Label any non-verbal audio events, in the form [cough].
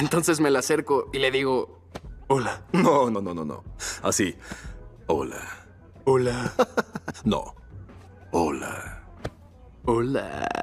Entonces me la acerco y le digo... Hola. No, no, no, no, no. Así. Hola. Hola. [laughs] no. Hola. Hola.